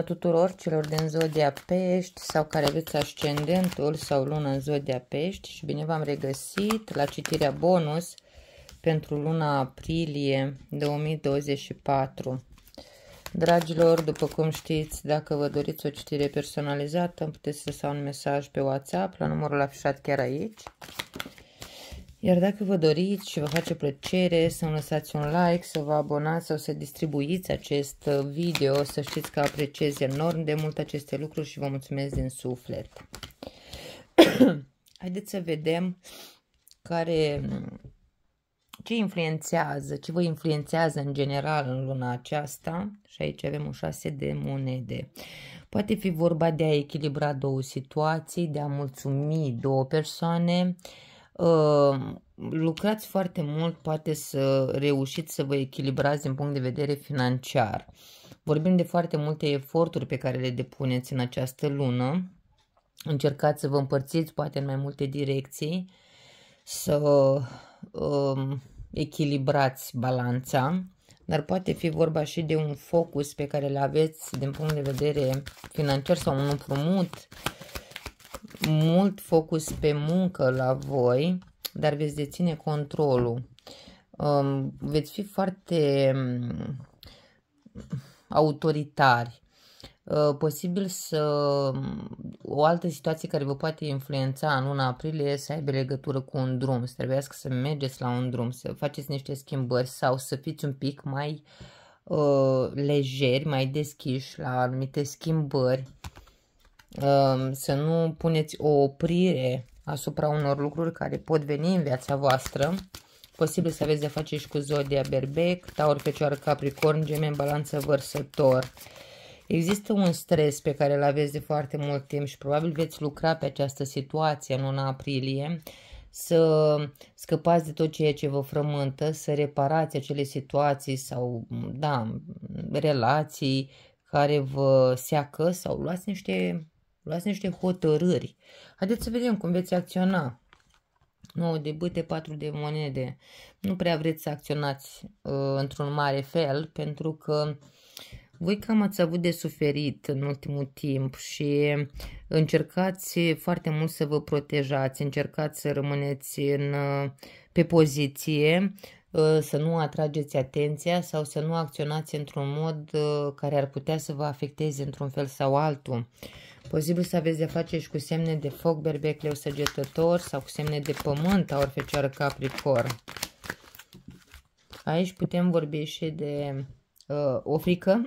a tuturor celor din zodia pești sau care aveți ascendentul sau luna în zodia pești și bine v-am regăsit la citirea bonus pentru luna aprilie 2024. Dragilor, după cum știți, dacă vă doriți o citire personalizată, puteți să sau un mesaj pe WhatsApp la numărul afișat chiar aici. Iar dacă vă doriți și vă face plăcere să îmi lăsați un like, să vă abonați sau să distribuiți acest uh, video, să știți că apreciez enorm de mult aceste lucruri și vă mulțumesc din suflet. Haideți să vedem care, ce influențează, ce vă influențează în general în luna aceasta. Și aici avem o șase de monede. Poate fi vorba de a echilibra două situații, de a mulțumi două persoane, uh, Ă, lucrați foarte mult, poate să reușiți să vă echilibrați din punct de vedere financiar. Vorbim de foarte multe eforturi pe care le depuneți în această lună. Încercați să vă împărțiți poate în mai multe direcții, să um, echilibrați balanța, dar poate fi vorba și de un focus pe care îl aveți din punct de vedere financiar sau un împrumut, uh, mult focus pe muncă la voi, dar veți deține controlul. Um, veți fi foarte um, autoritari. Uh, posibil să um, o altă situație care vă poate influența în luna aprilie să aibă legătură cu un drum, să trebuie să mergeți la un drum, să faceți niște schimbări sau să fiți un pic mai uh, lejeri, mai deschiși la anumite schimbări Ehm, să nu puneți o oprire asupra unor lucruri care pot veni în viața voastră. Posibil să aveți de face și cu Zodia Berbec, Taur, Fecioară, Capricorn, Gemeni, Balanță, Vărsător. Există un stres pe care îl aveți de foarte mult timp și probabil veți lucra pe această situație în luna aprilie să scăpați de tot ceea ce vă frământă, să reparați acele situații sau, da, relații care vă seacă sau luați niște Luați niște hotărâri. Haideți să vedem cum veți acționa. 9 de bâte, 4 de monede. Nu prea vreți să acționați uh, într-un mare fel, pentru că voi cam ați avut de suferit în ultimul timp și încercați foarte mult să vă protejați, încercați să rămâneți în, uh, pe poziție, uh, să nu atrageți atenția sau să nu acționați într-un mod uh, care ar putea să vă afecteze într-un fel sau altul. Posibil să aveți de face și cu semne de foc, berbec, leu, săgetător sau cu semne de pământ, aur, fecioară, capricorn. Aici putem vorbi și de uh, o frică,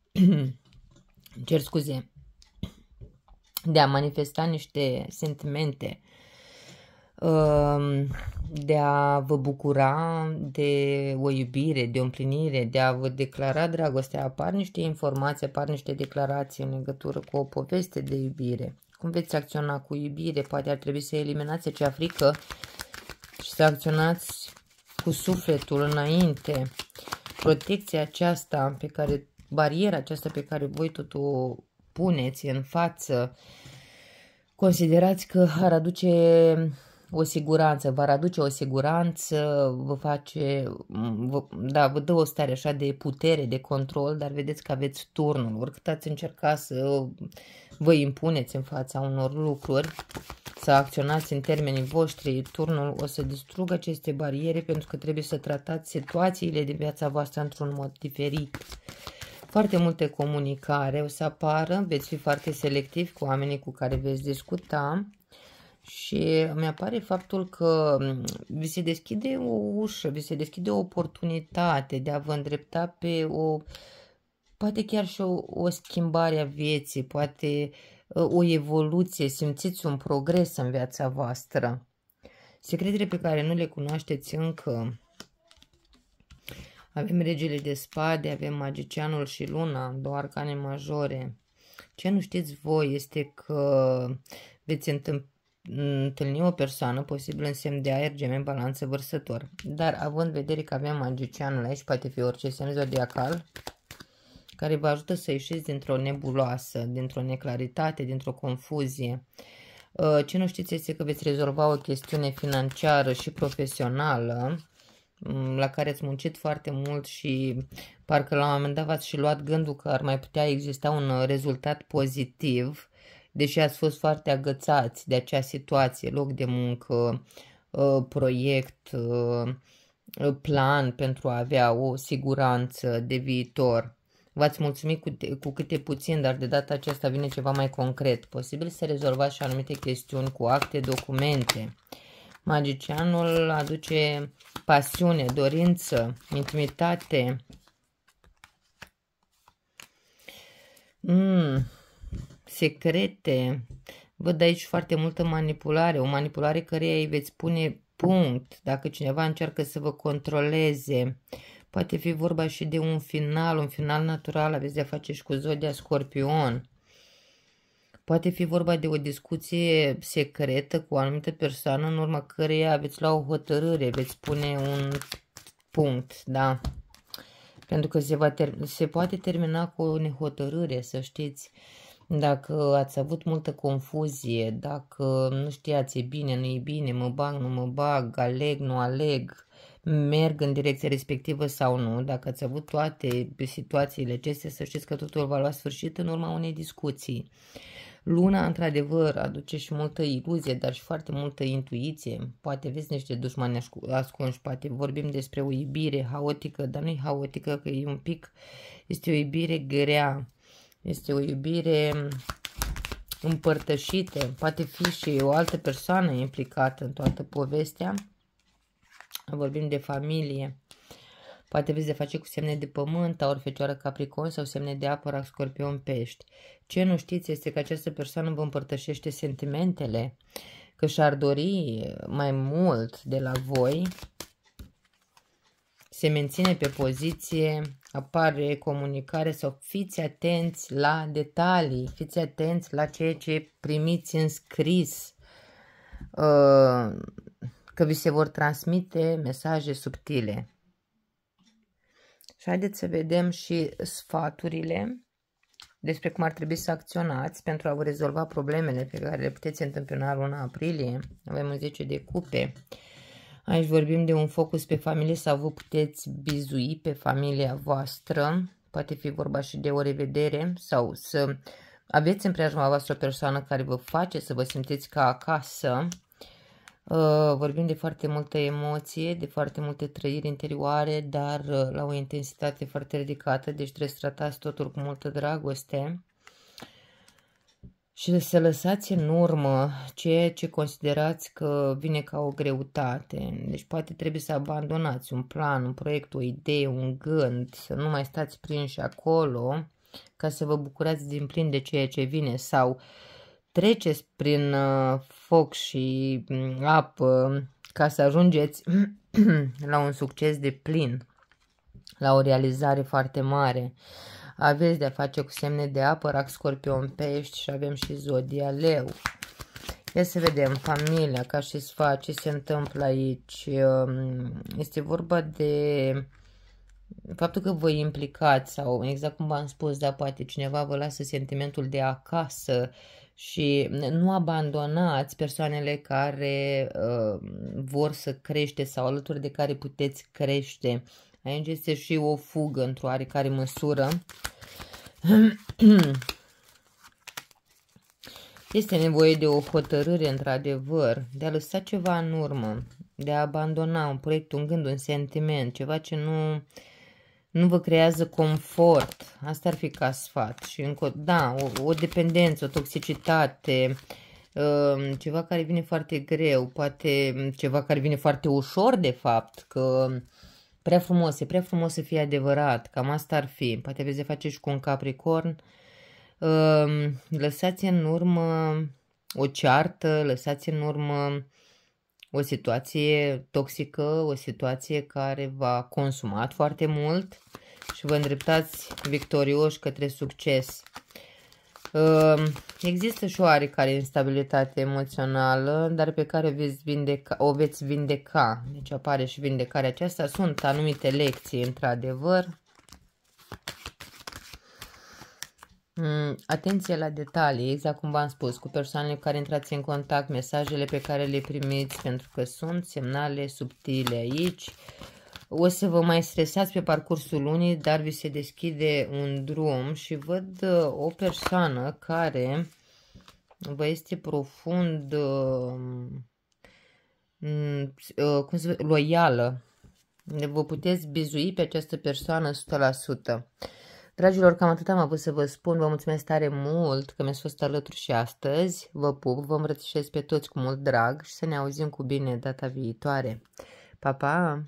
cer scuze, de a manifesta niște sentimente uh, Ehm, de a vă bucura de o iubire, de o împlinire, de a vă declara dragostea, apar niște informații, apar niște declarații în legătură cu o poveste de iubire. Cum veți acționa cu iubire? Poate ar trebui să eliminați acea frică și să acționați cu sufletul înainte. Protecția aceasta pe care, bariera aceasta pe care voi tot o puneți în față, considerați că ar aduce o siguranță, vă aduce o siguranță, vă face, vă, da, vă dă o stare așa de putere, de control, dar vedeți că aveți turnul. Oricât ați încerca să vă impuneți în fața unor lucruri, să acționați în termenii voștri, turnul o să distrugă aceste bariere pentru că trebuie să tratați situațiile din viața voastră într-un mod diferit foarte multe comunicare o să apară, veți fi foarte selectivi cu oamenii cu care veți discuta, și mi apare faptul că mm, vi se deschide o ușă, vi se deschide o oportunitate de a vă îndrepta pe o, poate chiar și o, o schimbare a vieții, poate ă, o evoluție, simțiți un progres în viața voastră. Secretele pe care nu le cunoașteți încă, avem regele de spade, avem magicianul și luna, două arcane majore. Ce nu știți voi este că veți întâmpla întâlni o persoană, posibil în semn de aer, gemen, balanță, vărsător. Dar având vedere că avem magicianul aici, poate fi orice semn zodiacal, care vă ajută să ieșiți dintr-o nebuloasă, dintr-o neclaritate, dintr-o confuzie. Uh, ce nu știți este că veți rezolva o chestiune financiară și profesională mm, la care ați muncit foarte mult și parcă la un moment dat v-ați și luat gândul că ar mai putea exista un uh, rezultat pozitiv deși ați fost foarte agățați de acea situație, loc de muncă, ă, proiect, ă, ă, plan pentru a avea o siguranță de viitor. V-ați mulțumit cu, cu câte puțin, dar de data aceasta vine ceva mai concret. Posibil să rezolvați și anumite chestiuni cu acte, documente. Magicianul aduce pasiune, dorință, intimitate. Mm, secrete. Văd aici foarte multă manipulare, o manipulare care îi veți pune punct dacă cineva încearcă să vă controleze. Poate fi vorba și de un final, un final natural, aveți de-a face și cu Zodia Scorpion. Poate fi vorba de o discuție secretă cu o anumită persoană în urma căreia veți lua o hotărâre, veți pune un punct, da? Pentru că se, va ter- se poate termina cu o nehotărâre, să știți. Uh, dacă ați avut multă confuzie, dacă nu știați e bine, nu e bine, mă bag, nu mă bag, aleg, nu aleg, merg în direcția respectivă sau nu, dacă ați avut toate situațiile acestea, să știți că totul va lua sfârșit în urma unei discuții. Luna, într-adevăr, aduce și multă iluzie, dar și foarte multă intuiție. Poate vezi niște dușmani ascunși, poate vorbim despre o iubire haotică, dar nu e haotică, că e un pic, este o iubire grea, este o iubire mm, împărtășită. Poate fi și o altă persoană implicată în toată povestea. Vorbim de familie. Poate veți de face cu semne de pământ, aur, fecioară, capricorn sau semne de apă, rac, scorpion, pești. Ce nu știți este că această persoană vă împărtășește sentimentele, că și-ar dori mai mult de la voi, se menține pe poziție, apare comunicare sau fiți atenți la detalii, fiți atenți la ceea ce primiți în scris, uh, că vi se vor transmite mesaje subtile. Și haideți să vedem și sfaturile despre cum ar trebui să acționați pentru a vă rezolva problemele pe care le puteți întâmpina luna aprilie. Avem 10 de cupe. Uh, Aici vorbim de un focus pe familie sau vă puteți bizui pe familia voastră. Poate fi vorba și de o revedere sau să aveți în preajma voastră o persoană care vă face să vă simțiți ca acasă. Uh, vorbim de foarte multă emoție, de foarte multe trăiri interioare, dar uh, la o intensitate foarte ridicată, deci trebuie să tratați totul cu multă dragoste și să lăsați în urmă ceea ce considerați că vine ca o greutate. Deci poate trebuie să abandonați un plan, un proiect, o idee, un gând, să nu mai stați prinși acolo ca să vă bucurați din plin de ceea ce vine sau treceți prin uh, foc și mm, apă ca să ajungeți la un succes de plin, la o realizare foarte mare. Aveți de-a face cu semne de apă, rac, scorpion, pești și avem și zodia leu. Ia să vedem, familia, ca și sfat, ce se întâmplă aici. Um, este vorba de faptul că vă implicați sau exact cum v-am spus, da, poate cineva vă lasă sentimentul de acasă și nu abandonați persoanele care uh, vor să crește sau alături de care puteți crește. Aici este și o fugă într-o oarecare măsură. Este nevoie de o hotărâre, într-adevăr, de a lăsa ceva în urmă, de a abandona un proiect, un gând, un sentiment, ceva ce nu, nu vă creează confort. Asta ar fi ca sfat. Și încă, da, o, o dependență, o toxicitate, um, ceva care vine foarte greu, poate ceva care vine foarte ușor, de fapt, că Prea frumos, e prea frumos să fie adevărat, cam asta ar fi. Poate vezi de face și cu un capricorn. Lăsați în urmă o ceartă, lăsați în urmă o situație toxică, o situație care v-a consumat foarte mult și vă îndreptați victorioși către succes. Ehm, există și o oarecare instabilitate emoțională, dar pe care veți vindeca, o veți vindeca. Deci apare și vindecarea aceasta. Sunt anumite lecții, într-adevăr. Mm, atenție la detalii, exact cum v-am spus, cu persoanele cu care intrați în contact, mesajele pe care le primiți, pentru că sunt semnale subtile aici. Uh, o să vă mai stresați pe parcursul lunii, dar vi se deschide un drum și văd uh, o persoană care vă este profund uh, mm, uh, cum să loială. Vă puteți bizui pe această persoană 100%. Dragilor, cam atât am avut să vă spun. Vă mulțumesc tare mult că mi-ați fost alături și astăzi. Vă pup, vă îmbrățișez pe toți cu mult drag și să ne auzim cu bine data viitoare. Pa, pa!